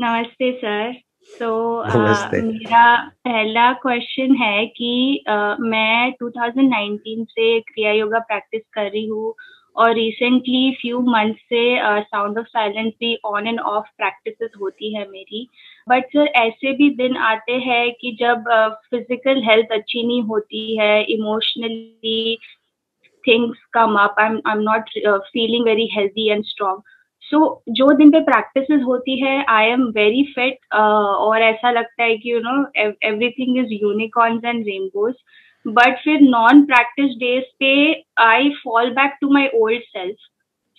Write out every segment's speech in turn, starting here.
नमस्ते सर तो मेरा पहला क्वेश्चन है कि uh, मैं 2019 से क्रिया योगा प्रैक्टिस कर रही हूँ और रिसेंटली फ्यू मंथ से साउंड ऑफ साइलेंस भी ऑन एंड ऑफ प्रैक्टिस होती है मेरी बट सर ऐसे भी दिन आते हैं कि जब फिजिकल हेल्थ अच्छी नहीं होती है emotionally things come up I am not feeling very healthy and strong so तो so, जो दिन पे प्रैक्टिस होती है आई एम वेरी फिट और ऐसा लगता है कि you know everything is unicorns and rainbows but फिर नॉन प्रैक्टिस डेज पे I fall back to my old self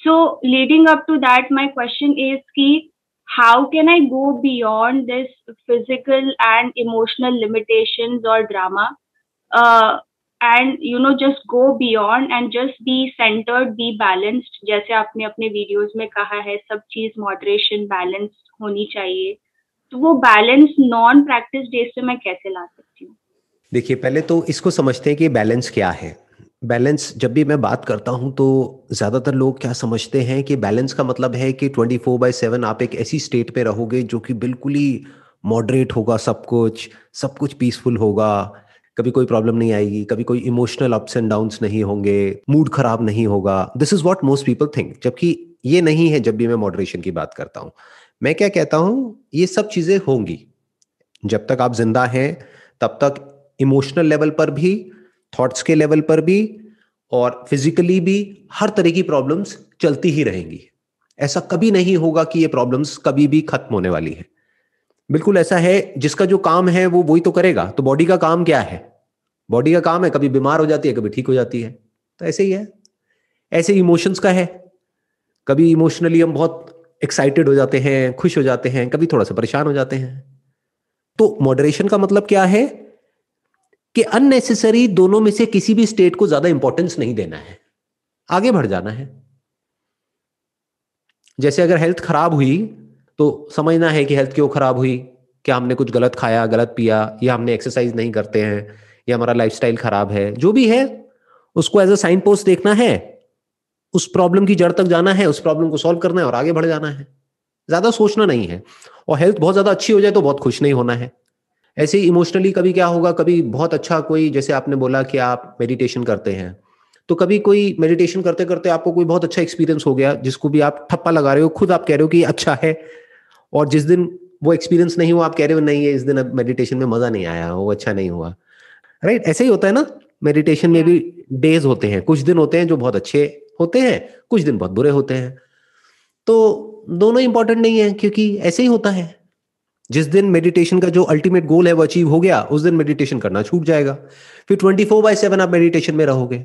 so leading up to that my question is कि how can I go beyond this physical and emotional limitation और drama and you know just go beyond and just be centred be balanced जैसे आपने अपने videos में कहा है सब चीज मॉडरेशन बैलेंस होनी चाहिए तो वो बैलेंस नॉन प्रैक्टिस डेज से मैं कैसे ला सकती हूँ देखिए पहले तो इसको समझते हैं कि बैलेंस क्या है बैलेंस जब भी मैं बात करता हूं तो ज़्यादातर लोग क्या समझते हैं कि बैलेंस का मतलब है कि 24 फोर बाई सेवन आप एक ऐसी स्टेट पे रहोगे जो कि बिल्कुल ही मॉडरेट होगा सब कुछ सब कुछ पीसफुल होगा कभी कोई प्रॉब्लम नहीं आएगी कभी कोई इमोशनल अप्स एंड डाउन्स नहीं होंगे मूड खराब नहीं होगा this is what most people think जबकि ये नहीं है जब भी मैं मॉडरेशन की बात करता हूं मैं क्या कहता हूँ ये सब चीज़ें होंगी जब तक आप जिंदा हैं तब तक इमोशनल लेवल पर भी थॉट्स के लेवल पर भी और फिजिकली भी हर तरह की प्रॉब्लम्स चलती ही रहेंगी ऐसा कभी नहीं होगा कि ये प्रॉब्लम्स कभी भी खत्म होने वाली है बिल्कुल ऐसा है जिसका जो काम है वो वही तो करेगा तो बॉडी का काम क्या है बॉडी का काम है कभी बीमार हो जाती है कभी ठीक हो जाती है तो ऐसे ही है ऐसे इमोशंस का है कभी इमोशनली हम बहुत एक्साइटेड हो जाते हैं खुश हो जाते हैं कभी थोड़ा सा परेशान हो जाते हैं तो मॉडरेशन का मतलब क्या है कि अननेसेसरी दोनों में से किसी भी स्टेट को ज्यादा इंपॉर्टेंस नहीं देना है आगे बढ़ जाना है जैसे अगर हेल्थ खराब हुई तो समझना है कि हेल्थ क्यों खराब हुई क्या हमने कुछ गलत खाया गलत पिया या हमने एक्सरसाइज नहीं करते हैं या हमारा लाइफ खराब है जो भी है उसको एज अ साइन पोस्ट देखना है उस प्रॉब्लम की जड़ तक जाना है उस प्रॉब्लम को सॉल्व करना है और आगे बढ़ जाना है ज्यादा सोचना नहीं है और हेल्थ बहुत ज्यादा अच्छी हो जाए तो बहुत खुश नहीं होना है ऐसे ही इमोशनली कभी क्या होगा कभी बहुत अच्छा कोई जैसे आपने बोला कि आप मेडिटेशन करते हैं तो कभी कोई मेडिटेशन करते करते आपको कोई बहुत अच्छा एक्सपीरियंस हो गया जिसको भी आप ठप्पा लगा रहे हो खुद आप कह रहे हो कि अच्छा है और जिस दिन वो एक्सपीरियंस नहीं हुआ आप कह रहे हो नहीं है इस दिन अब मेडिटेशन में मजा नहीं आया वो अच्छा नहीं हुआ राइट right? ऐसे ही होता है ना मेडिटेशन में भी डेज होते हैं कुछ दिन होते हैं जो बहुत अच्छे होते हैं कुछ दिन बहुत बुरे होते हैं तो दोनों इंपॉर्टेंट नहीं है क्योंकि ऐसे ही होता है जिस दिन मेडिटेशन का जो अल्टीमेट गोल है वो अचीव हो गया उस दिन मेडिटेशन करना छूट जाएगा फिर ट्वेंटी फोर बाय सेवन आप मेडिटेशन में रहोगे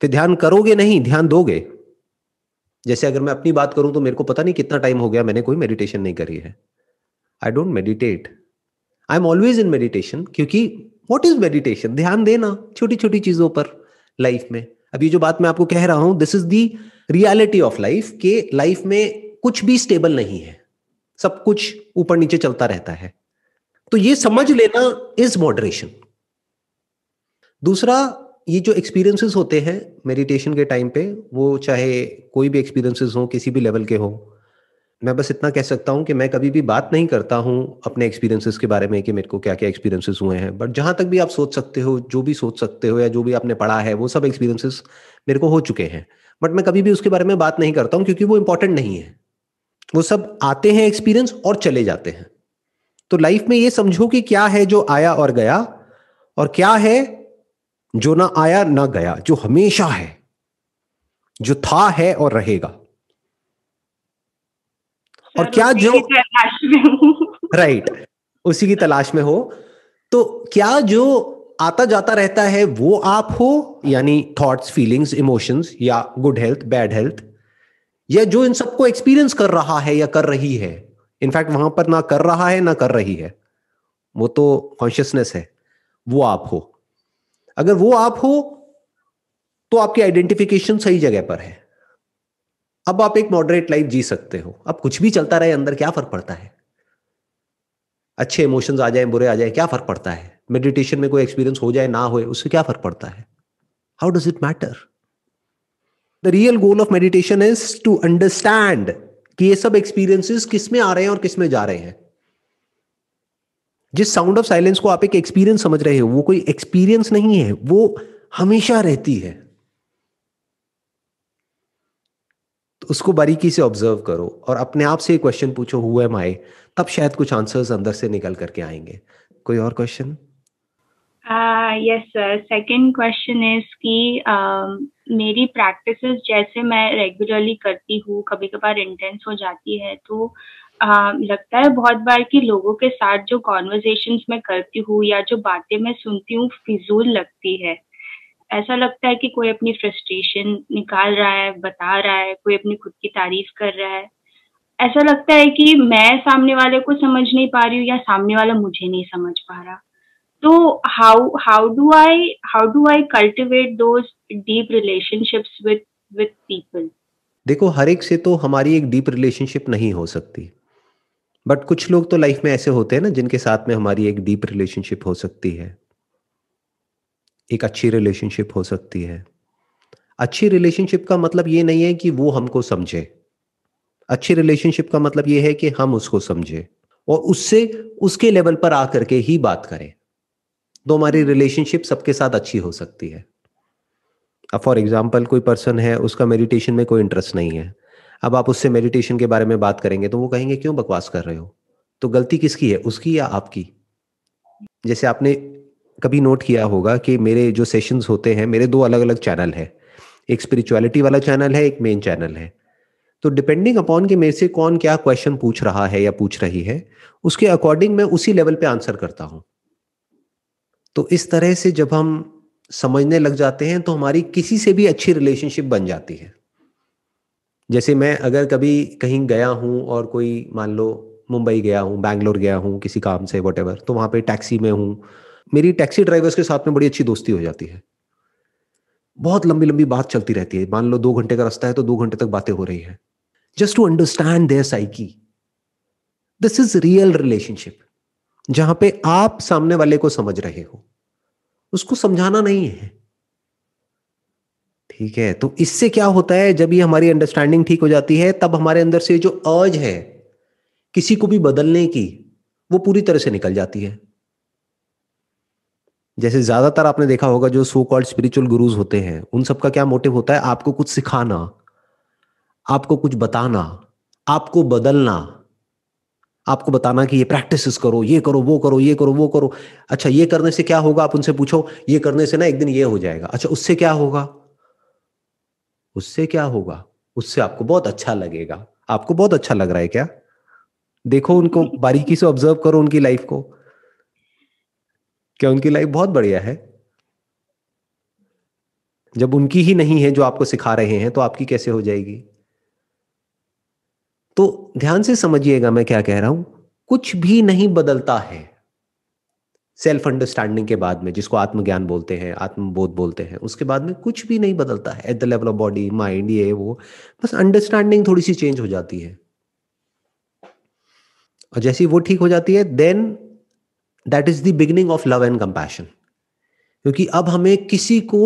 फिर ध्यान करोगे नहीं ध्यान दोगे जैसे अगर मैं अपनी बात करूं तो मेरे को पता नहीं कितना टाइम हो गया मैंने कोई मेडिटेशन नहीं करी है I don't meditate I am always in meditation क्योंकि वॉट इज मेडिटेशन ध्यान देना छोटी छोटी चीजों पर लाइफ में अब ये जो बात मैं आपको कह रहा हूं this is the reality of life के लाइफ में कुछ भी स्टेबल नहीं है सब कुछ ऊपर नीचे चलता रहता है तो ये समझ लेना इज मॉडरेशन दूसरा ये जो एक्सपीरियंसेस होते हैं मेडिटेशन के टाइम पे वो चाहे कोई भी एक्सपीरियंसेस हो किसी भी लेवल के हो मैं बस इतना कह सकता हूँ कि मैं कभी भी बात नहीं करता हूँ अपने एक्सपीरियंसेस के बारे में कि मेरे को क्या क्या एक्सपीरियंसेस हुए हैं बट जहाँ तक भी आप सोच सकते हो जो भी सोच सकते हो या जो भी आपने पढ़ा है वो सब एक्सपीरियंसेस मेरे को हो चुके हैं बट मैं कभी भी उसके बारे में बात नहीं करता हूँ क्योंकि वो इंपॉर्टेंट नहीं है वो सब आते हैं एक्सपीरियंस और चले जाते हैं तो लाइफ में ये समझो कि क्या है जो आया और गया और क्या है जो ना आया ना गया जो हमेशा है जो था है और रहेगा और क्या जो राइट उसी की तलाश में हो तो क्या जो आता जाता रहता है वो आप हो यानी थॉट्स फीलिंग्स इमोशंस या गुड हेल्थ बैड हेल्थ या जो इन सबको एक्सपीरियंस कर रहा है या कर रही है इनफैक्ट वहां पर ना कर रहा है ना कर रही है वो तो कॉन्शियसनेस है वो आप हो अगर वो आप हो तो आपकी आइडेंटिफिकेशन सही जगह पर है अब आप एक मॉडरेट लाइफ जी सकते हो अब कुछ भी चलता रहे अंदर क्या फर्क पड़ता है अच्छे इमोशंस आ जाए बुरे आ जाए क्या फर्क पड़ता है मेडिटेशन में कोई एक्सपीरियंस हो जाए ना हो उससे क्या फर्क पड़ता है how does it matter the real goal of meditation is to understand कि ये सब एक्सपीरियंसेस किस में आ रहे हैं और किस में जा रहे हैं जिस साउंड ऑफ साइलेंस को आप एक एक्सपीरियंस समझ रहे हो वो कोई एक्सपीरियंस नहीं है वो हमेशा रहती है तो उसको बारीकी से ऑब्जर्व करो और अपने आप से क्वेश्चन पूछो हुआ एम आई तब शायद कुछ आंसर्स अंदर से निकल करके आएंगे कोई और question yes sir second question is कि um, मेरी प्रैक्टिसेस जैसे मैं रेगुलरली करती हूँ कभी कभार इंटेंस हो जाती है तो uh, लगता है बहुत बार कि लोगों के साथ जो कॉन्वर्जेशन मैं करती हूँ या जो बातें मैं सुनती हूँ फिजूल लगती है ऐसा लगता है कि कोई अपनी फ्रस्ट्रेशन निकाल रहा है बता रहा है कोई अपनी खुद की तारीफ कर रहा है ऐसा लगता है कि मैं सामने वाले को समझ नहीं पा रही हूँ या सामने वाला मुझे नहीं समझ पा रहा तो how how do I how do I cultivate those deep relationships with with people देखो हर एक से तो हमारी एक डीप रिलेशनशिप नहीं हो सकती बट कुछ लोग तो लाइफ में ऐसे होते हैं ना जिनके साथ में हमारी एक डीप रिलेशनशिप हो सकती है एक अच्छी रिलेशनशिप हो सकती है अच्छी रिलेशनशिप का मतलब ये नहीं है कि वो हमको समझे अच्छी रिलेशनशिप का मतलब ये है कि हम उसको समझे और उससे उसके लेवल पर आकर के ही बात करें तो हमारी रिलेशनशिप सबके साथ अच्छी हो सकती है अब फॉर एग्जाम्पल कोई पर्सन है उसका मेडिटेशन में कोई इंटरेस्ट नहीं है अब आप उससे मेडिटेशन के बारे में बात करेंगे तो वो कहेंगे क्यों बकवास कर रहे हो तो गलती किसकी है उसकी या आपकी जैसे आपने कभी नोट किया होगा कि मेरे जो सेशंस होते हैं मेरे दो अलग अलग चैनल है एक स्पिरिचुअलिटी वाला चैनल है एक मेन चैनल है तो डिपेंडिंग अपॉन कि मेरे से कौन क्या क्वेश्चन पूछ रहा है या पूछ रही है उसके अकॉर्डिंग मैं उसी लेवल पे आंसर करता हूँ तो इस तरह से जब हम समझने लग जाते हैं तो हमारी किसी से भी अच्छी रिलेशनशिप बन जाती है जैसे मैं अगर कभी कहीं गया हूँ और कोई मान लो मुंबई गया हूँ बैंगलोर गया हूँ किसी काम से वट तो वहां पे टैक्सी में हूँ मेरी टैक्सी ड्राइवर्स के साथ में बड़ी अच्छी दोस्ती हो जाती है बहुत लंबी लंबी बात चलती रहती है मान लो दो घंटे का रास्ता है तो दो घंटे तक बातें हो रही है just to understand their psyche this is real relationship जहां पे आप सामने वाले को समझ रहे हो उसको समझाना नहीं है ठीक है तो इससे क्या होता है जब ये हमारी अंडरस्टैंडिंग ठीक हो जाती है तब हमारे अंदर से जो अर्ज है किसी को भी बदलने की वो पूरी तरह से निकल जाती है जैसे ज्यादातर आपने देखा होगा जो सो कॉल्ड स्पिरिचुअल गुरुज होते हैं उन सबका क्या मोटिव होता है आपको कुछ सिखाना आपको कुछ बताना आपको बदलना आपको बताना कि ये प्रैक्टिस करो ये करो वो करो ये करो वो करो अच्छा ये करने से क्या होगा आप उनसे पूछो ये करने से ना एक दिन ये हो जाएगा अच्छा उससे क्या होगा उससे क्या होगा उससे आपको बहुत अच्छा लगेगा आपको बहुत अच्छा लग रहा है क्या देखो उनको बारीकी से ऑब्जर्व करो उनकी लाइफ को क्या उनकी लाइफ बहुत बढ़िया है जब उनकी ही नहीं है जो आपको सिखा रहे हैं तो आपकी कैसे हो जाएगी तो ध्यान से समझिएगा मैं क्या कह रहा हूं कुछ भी नहीं बदलता है सेल्फ अंडरस्टैंडिंग के बाद में जिसको आत्मज्ञान बोलते हैं आत्मबोध बोलते हैं उसके बाद में कुछ भी नहीं बदलता है at the level of body mind ये वो बस अंडरस्टैंडिंग थोड़ी सी चेंज हो जाती है और जैसी वो ठीक हो जाती है then that is the beginning of love and compassion क्योंकि अब हमें किसी को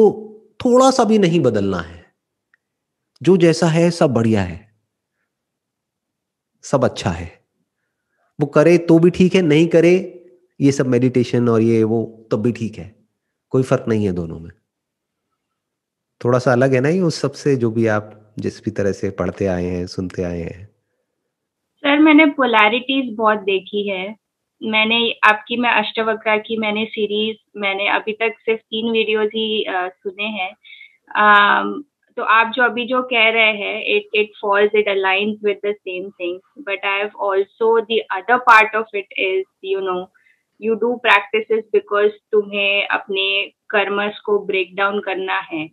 थोड़ा सा भी नहीं बदलना है जो जैसा है सब बढ़िया है सब अच्छा है वो करे तो भी ठीक है नहीं करे ये सब मेडिटेशन और ये वो तब भी ठीक है कोई फर्क नहीं है दोनों में थोड़ा सा अलग है ना ये उस सबसे जो भी आप जिस भी तरह से पढ़ते आए हैं सुनते आए हैं सर मैंने पोलैरिटीज बहुत देखी है मैंने आपकी मैं अष्टवक्रा की मैंने सीरीज मैंने अभी तक सिर्फ तीन वीडियोज ही आ, सुने हैं तो आप जो अभी जो कह रहे हैं it it falls it aligns with the same thing but I have also the other part of it is you know you do practice because तुम्हें अपने कर्मस को ब्रेक डाउन करना है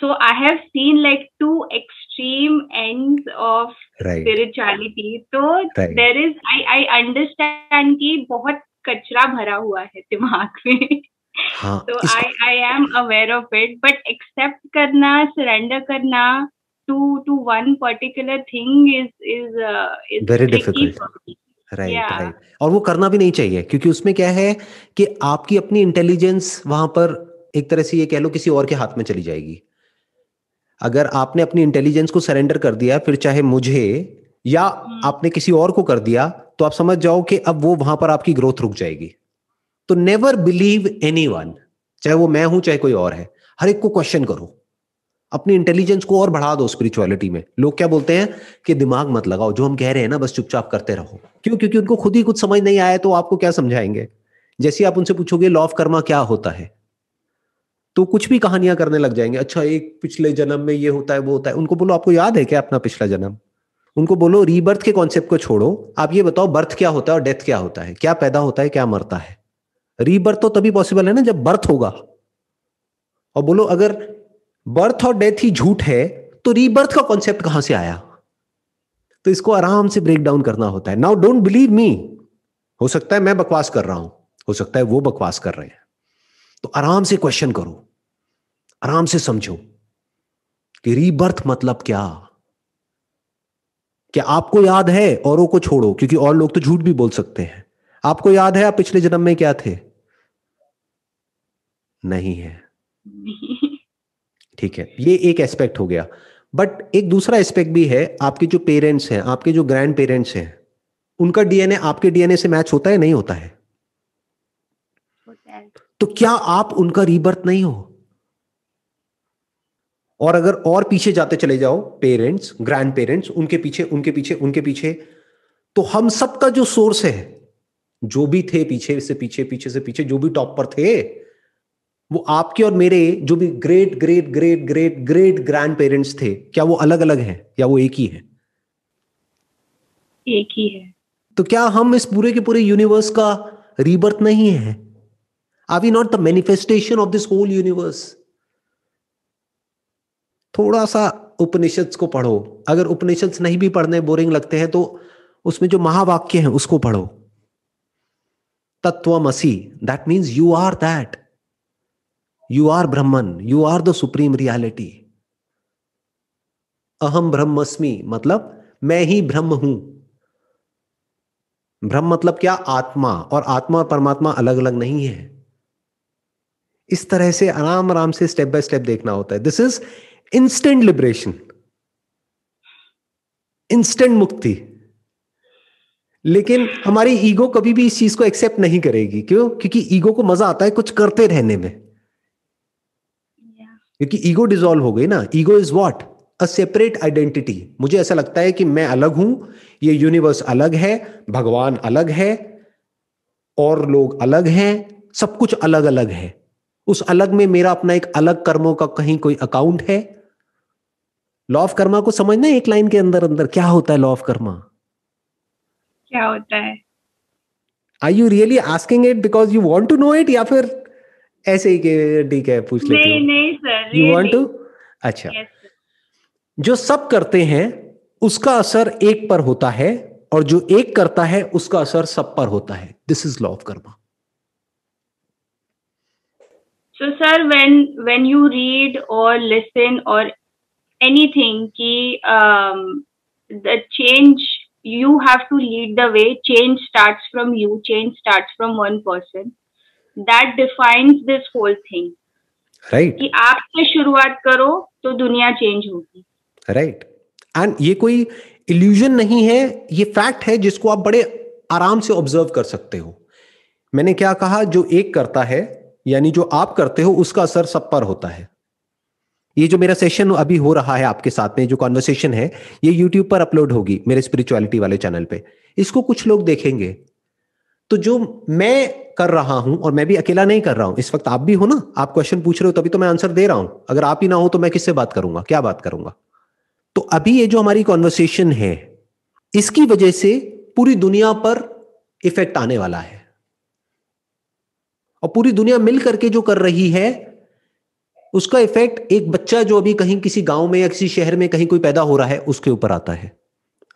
so i have seen like two extreme ends of right. spirituality so right. there is i i understand ki bahut kachra bhara hua hai dimag mein हाँ, so इस... I I am aware of it, but accept करना, surrender करना to to one particular thing is is uh, is very difficult. Right yeah. Right और वो करना भी नहीं चाहिए क्योंकि उसमें क्या है कि आपकी अपनी इंटेलिजेंस वहां पर एक तरह से ये कह लो किसी और के हाथ में चली जाएगी अगर आपने अपनी इंटेलिजेंस को सरेंडर कर दिया फिर चाहे मुझे या हम्म। आपने किसी और को कर दिया तो आप समझ जाओ कि अब वो वहां पर आपकी ग्रोथ रुक जाएगी तो नेवर बिलीव एनी वन चाहे वो मैं हूं चाहे कोई और है हर एक को क्वेश्चन करो अपनी इंटेलिजेंस को और बढ़ा दो स्पिरिचुअलिटी में लोग क्या बोलते हैं कि दिमाग मत लगाओ जो हम कह रहे हैं ना बस चुपचाप करते रहो क्यों क्योंकि उनको खुद ही कुछ समझ नहीं आया तो आपको क्या समझाएंगे जैसे आप उनसे पूछोगे लॉ ऑफ कर्मा क्या होता है तो कुछ भी कहानियां करने लग जाएंगे अच्छा एक पिछले जन्म में ये होता है वो होता है उनको बोलो आपको याद है क्या अपना पिछला जन्म उनको बोलो रीबर्थ के कॉन्सेप्ट को छोड़ो आप ये बताओ बर्थ क्या होता है और डेथ क्या होता है क्या पैदा होता है क्या मरता है रीबर्थ तो तभी पॉसिबल है ना जब बर्थ होगा और बोलो अगर बर्थ और डेथ ही झूठ है तो रीबर्थ का कॉन्सेप्ट कहां से आया तो इसको आराम से ब्रेक डाउन करना होता है नाउ डोंट बिलीव मी हो सकता है मैं बकवास कर रहा हूं हो सकता है वो बकवास कर रहे हैं तो आराम से क्वेश्चन करो आराम से समझो कि रीबर्थ मतलब क्या क्या आपको याद है औरों को छोड़ो क्योंकि और लोग तो झूठ भी बोल सकते हैं आपको याद है आप पिछले जन्म में क्या थे नहीं है ठीक है ये एक एस्पेक्ट हो गया बट एक दूसरा एस्पेक्ट भी है आपके जो पेरेंट्स हैं आपके जो ग्रैंड पेरेंट्स हैं उनका डीएनए आपके डीएनए से मैच होता है नहीं होता है तो क्या आप उनका रीबर्थ नहीं हो और अगर और पीछे जाते चले जाओ पेरेंट्स ग्रैंड पेरेंट्स उनके पीछे उनके पीछे उनके पीछे तो हम सबका जो सोर्स है जो भी थे पीछे से पीछे पीछे से पीछे जो भी टॉप पर थे वो आपके और मेरे जो भी great great great great great grandparents थे क्या वो अलग अलग हैं या वो एक ही है एक ही है तो क्या हम इस पूरे के पूरे यूनिवर्स का रीबर्थ नहीं है are we not the manifestation of this whole universe थोड़ा सा उपनिषद को पढ़ो अगर उपनिषद नहीं भी पढ़ने बोरिंग लगते हैं तो उसमें जो महावाक्य है उसको पढ़ो तत्व मसी that means you are that you are Brahman you are the supreme reality अहम ब्रह्मस्मी मतलब मैं ही ब्रह्म हूं ब्रह्म मतलब क्या आत्मा और आत्मा और परमात्मा अलग अलग नहीं है इस तरह से आराम आराम से स्टेप बाय स्टेप देखना होता है this is instant liberation instant मुक्ति लेकिन हमारी ईगो कभी भी इस चीज को एक्सेप्ट नहीं करेगी क्यों क्योंकि ईगो को मजा आता है कुछ करते रहने में क्योंकि ईगो डिजोल्व हो गई ना ego is what a separate identity मुझे ऐसा लगता है कि मैं अलग हूं ये यूनिवर्स अलग है भगवान अलग है और लोग अलग हैं सब कुछ अलग अलग है उस अलग में मेरा अपना एक अलग कर्मों का कहीं कोई अकाउंट है लॉ ऑफ कर्मा को समझना एक लाइन के अंदर अंदर क्या होता है लॉ ऑफ कर्मा क्या होता है I you really asking it because you want to know it या फिर ऐसे ही ठीक है पूछ लेती नहीं नहीं सर यू वांट टू अच्छा जो सब करते हैं उसका असर एक पर होता है और जो एक करता है उसका असर सब पर होता है this is law of karma so sir when when you read और लिसन और एनीथिंग कि the change you have to lead the way change starts from you change starts from one person that defines this whole thing right कि आपसे शुरुआत करो तो दुनिया change होगी राइट एंड ये कोई इल्यूजन नहीं है ये फैक्ट है जिसको आप बड़े आराम से ऑब्जर्व कर सकते हो मैंने क्या कहा जो एक करता है यानी जो आप करते हो उसका असर सब पर होता है ये जो मेरा सेशन अभी हो रहा है आपके साथ में जो कॉन्वर्सेशन है ये यूट्यूब पर अपलोड होगी मेरे स्पिरिचुअलिटी वाले चैनल पे इसको कुछ लोग देखेंगे तो जो मैं कर रहा हूं और मैं भी अकेला नहीं कर रहा हूं इस वक्त आप भी हो ना आप क्वेश्चन पूछ रहे हो तभी तो मैं आंसर दे रहा हूं अगर आप ही ना हो तो मैं किससे बात करूंगा क्या बात करूंगा तो अभी ये जो हमारी कॉन्वर्सेशन है इसकी वजह से पूरी दुनिया पर इफेक्ट आने वाला है और पूरी दुनिया मिल करके जो कर रही है उसका इफेक्ट एक बच्चा जो अभी कहीं किसी गांव में या किसी शहर में कहीं कोई पैदा हो रहा है उसके ऊपर आता है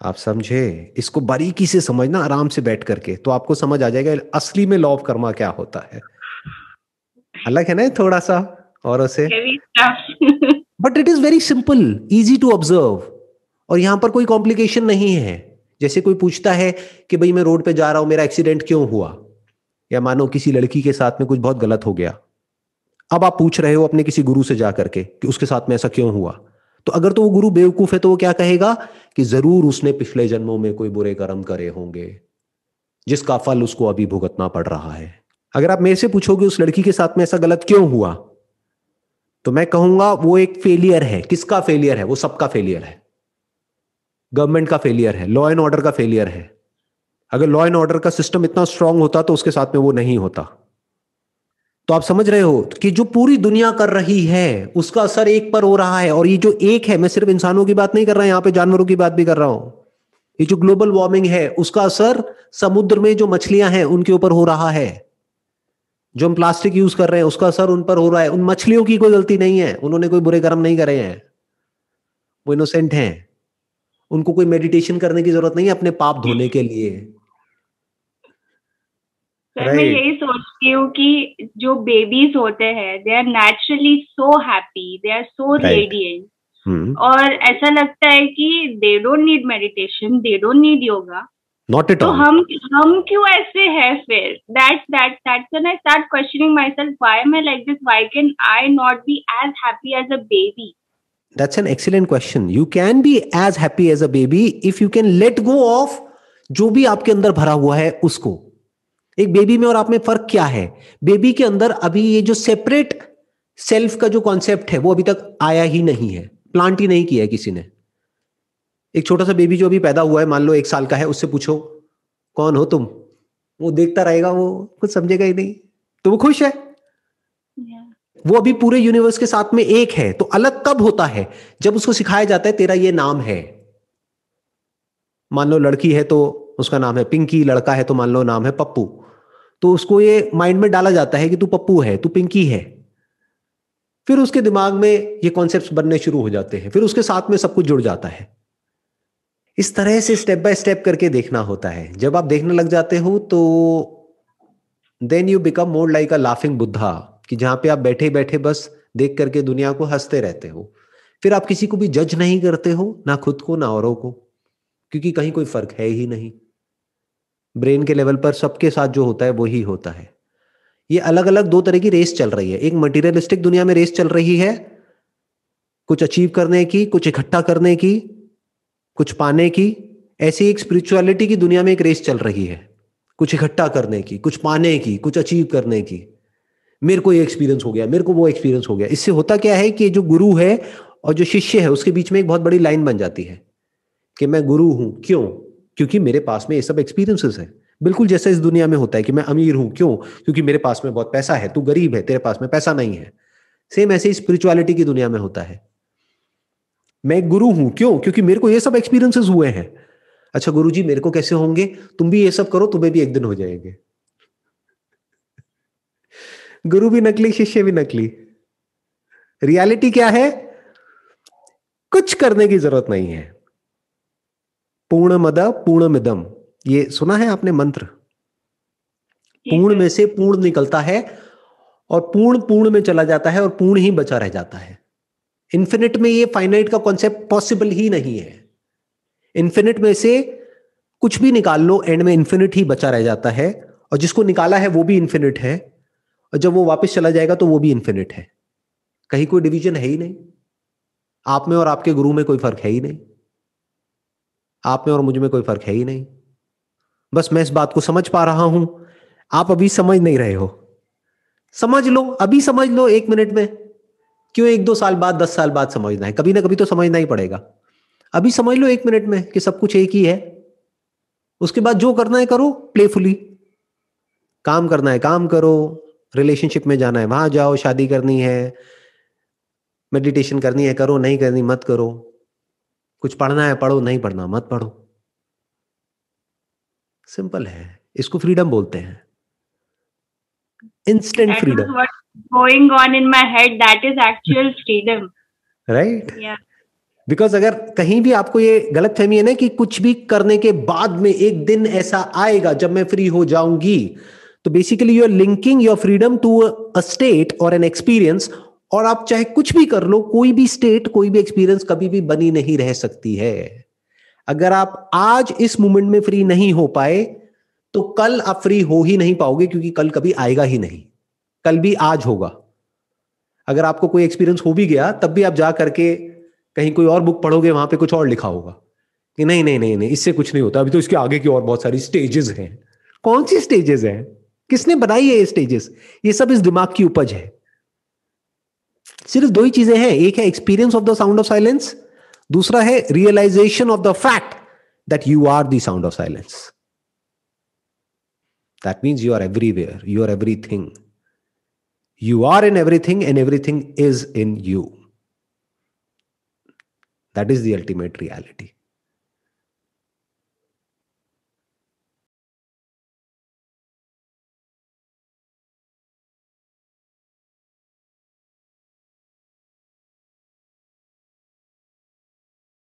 आप समझे इसको बारीकी से समझना आराम से बैठ करके तो आपको समझ आ जाएगा असली में लॉ ऑफ कर्मा क्या होता है अलग है ना थोड़ा सा और उसे but it is very simple easy to observe और यहाँ पर कोई कॉम्प्लिकेशन नहीं है जैसे कोई पूछता है कि भाई मैं रोड पे जा रहा हूं मेरा एक्सीडेंट क्यों हुआ या मानो किसी लड़की के साथ में कुछ बहुत गलत हो गया अब आप पूछ रहे हो अपने किसी गुरु से जा करके कि उसके साथ में ऐसा क्यों हुआ तो अगर तो वो गुरु बेवकूफ है तो वो क्या कहेगा कि जरूर उसने पिछले जन्मों में कोई बुरे कर्म करे होंगे जिसका फल उसको अभी भुगतना पड़ रहा है अगर आप मेरे से पूछोगे उस लड़की के साथ में ऐसा गलत क्यों हुआ तो मैं कहूंगा वो एक फेलियर है किसका फेलियर है वो सबका फेलियर है गवर्नमेंट का फेलियर है लॉ एंड ऑर्डर का फेलियर है अगर लॉ एंड ऑर्डर का सिस्टम इतना स्ट्रांग होता तो उसके साथ में वो नहीं होता तो आप समझ रहे हो कि जो पूरी दुनिया कर रही है उसका असर एक पर हो रहा है और ये जो एक है मैं सिर्फ इंसानों की बात नहीं कर रहा यहां पे जानवरों की बात भी कर रहा हूं ये जो ग्लोबल वार्मिंग है उसका असर समुद्र में जो मछलियां हैं उनके ऊपर हो रहा है जो हम प्लास्टिक यूज कर रहे हैं उसका असर उन पर हो रहा है उन मछलियों की कोई गलती नहीं है उन्होंने कोई बुरे कर्म नहीं करे हैं वो इनोसेंट हैं उनको कोई मेडिटेशन करने की जरूरत नहीं है अपने पाप धोने के लिए सर मैं यही सोचती हूँ कि जो बेबीज होते हैं they are naturally so happy they are so radiant और ऐसा लगता है कि they don't need meditation they don't need yoga not at तो हम हम क्यों ऐसे हैं फिर that that that can I start questioning myself why am I like this why can I not be as happy as a baby That's an excellent question. You can be as happy as a baby if you can let go of जो भी आपके अंदर भरा हुआ है उसको एक baby में और आप में फर्क क्या है बेबी के अंदर अभी ये जो सेपरेट सेल्फ का जो कॉन्सेप्ट है वो अभी तक आया ही नहीं है प्लांट ही नहीं किया है किसी ने एक छोटा सा बेबी जो अभी पैदा हुआ है मान लो एक साल का है उससे पूछो कौन हो तुम वो देखता रहेगा वो कुछ समझेगा ही नहीं तो वो खुश है वो अभी पूरे यूनिवर्स के साथ में एक है तो अलग कब होता है जब उसको सिखाया जाता है तेरा ये नाम है मान लो लड़की है तो उसका नाम है पिंकी लड़का है तो मान लो नाम है पप्पू तो उसको ये माइंड में डाला जाता है कि तू पप्पू है तू पिंकी है फिर उसके दिमाग में ये कॉन्सेप्ट बनने शुरू हो जाते हैं फिर उसके साथ में सब कुछ जुड़ जाता है इस तरह से स्टेप बाय स्टेप करके देखना होता है जब आप देखने लग जाते हो तो then you become more like a laughing Buddha कि जहां पे आप बैठे बैठे बस देख करके दुनिया को हंसते रहते हो फिर आप किसी को भी जज नहीं करते हो ना खुद को ना औरों को क्योंकि कहीं कोई फर्क है ही नहीं ब्रेन के लेवल पर सबके साथ जो होता है वो ही होता है ये अलग अलग दो तरह की रेस चल रही है एक मटेरियलिस्टिक दुनिया में रेस चल रही है कुछ अचीव करने की कुछ इकट्ठा करने की कुछ पाने की ऐसी एक स्पिरिचुअलिटी की दुनिया में एक रेस चल रही है कुछ इकट्ठा करने की कुछ पाने की कुछ अचीव करने की मेरे को ये एक्सपीरियंस हो गया मेरे को वो एक्सपीरियंस हो गया इससे होता क्या है कि जो गुरु है और जो शिष्य है उसके बीच में एक बहुत बड़ी लाइन बन जाती है कि मैं गुरु हूं क्यों क्योंकि मेरे पास में ये सब एक्सपीरियंसेस है बिल्कुल जैसा इस दुनिया में होता है कि मैं अमीर हूं क्यों क्योंकि मेरे पास में बहुत पैसा है तू गरीब है तेरे पास में पैसा नहीं है सेम ऐसे ही स्पिरिचुअलिटी की दुनिया में होता है मैं गुरु हूं क्यों क्योंकि मेरे को ये सब एक्सपीरियंसेस हुए हैं अच्छा गुरु जी मेरे को कैसे होंगे तुम भी ये सब करो तुम्हें भी एक दिन हो जाएंगे गुरु भी नकली शिष्य भी नकली रियलिटी क्या है कुछ करने की जरूरत नहीं है पूर्ण मदा मिदम ये सुना है आपने मंत्र पूर्ण में से पूर्ण निकलता है और पूर्ण पूर्ण में चला जाता है और पूर्ण ही बचा रह जाता है इन्फिनिट में ये फाइनाइट का कॉन्सेप्ट पॉसिबल ही नहीं है इन्फिनिट में से कुछ भी निकाल लो एंड में इन्फिनिट ही बचा रह जाता है और जिसको निकाला है वो भी इन्फिनिट है और जब वो वापस चला जाएगा तो वो भी इन्फिनिट है कहीं कोई डिवीजन है ही नहीं आप में और आपके गुरु में कोई फर्क है ही नहीं आप में और मुझ में कोई फर्क है ही नहीं बस मैं इस बात को समझ पा रहा हूं आप अभी समझ नहीं रहे हो समझ लो अभी समझ लो एक मिनट में क्यों एक दो साल बाद दस साल बाद समझना है कभी ना कभी तो समझना ही पड़ेगा अभी समझ लो एक मिनट में कि सब कुछ एक ही है उसके बाद जो करना है करो प्लेफुली काम करना है काम करो रिलेशनशिप में जाना है वहां जाओ शादी करनी है मेडिटेशन करनी है करो नहीं करनी मत करो कुछ पढ़ना है पढ़ो नहीं पढ़ना मत पढ़ो सिंपल है इसको फ्रीडम बोलते हैं instant freedom going on in my head that is actual freedom right because अगर कहीं भी आपको ये गलत फहमी है ना कि कुछ भी करने के बाद में एक दिन ऐसा आएगा जब मैं फ्री हो जाऊंगी तो basically you are linking your freedom to a state और एन एक्सपीरियंस और आप चाहे कुछ भी कर लो कोई भी स्टेट कोई भी एक्सपीरियंस कभी भी बनी नहीं रह सकती है अगर आप आज इस मोमेंट में फ्री नहीं हो पाए तो कल आप फ्री हो ही नहीं पाओगे क्योंकि कल कभी आएगा ही नहीं कल भी आज होगा अगर आपको कोई एक्सपीरियंस हो भी गया तब भी आप जा करके कहीं कोई और बुक पढ़ोगे वहां पे कुछ और लिखा होगा कि नहीं नहीं नहीं नहीं इससे कुछ नहीं होता अभी तो इसके आगे की और बहुत सारी स्टेजेस हैं कौन सी स्टेजेस हैं किसने बनाई है ये स्टेजेस ये सब इस दिमाग की उपज है सिर्फ दो ही चीजें हैं एक है experience of the sound of silence दूसरा है realisation of the fact that you are the sound of silence that means you are everywhere you are everything you are in everything and everything is in you that is the ultimate reality